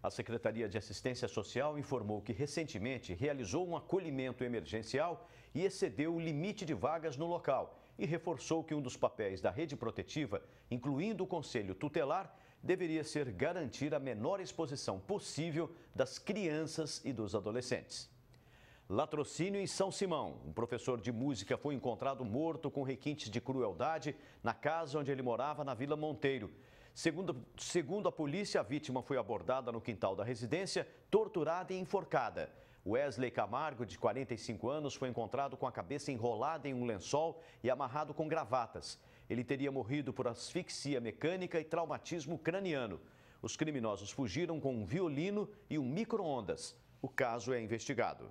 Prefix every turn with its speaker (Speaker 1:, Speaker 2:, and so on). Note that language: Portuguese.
Speaker 1: A Secretaria de Assistência Social informou que recentemente realizou um acolhimento emergencial e excedeu o limite de vagas no local e reforçou que um dos papéis da rede protetiva, incluindo o Conselho Tutelar, deveria ser garantir a menor exposição possível das crianças e dos adolescentes. Latrocínio em São Simão. Um professor de música foi encontrado morto com requintes de crueldade na casa onde ele morava, na Vila Monteiro. Segundo, segundo a polícia, a vítima foi abordada no quintal da residência, torturada e enforcada. Wesley Camargo, de 45 anos, foi encontrado com a cabeça enrolada em um lençol e amarrado com gravatas. Ele teria morrido por asfixia mecânica e traumatismo craniano. Os criminosos fugiram com um violino e um micro-ondas. O caso é investigado.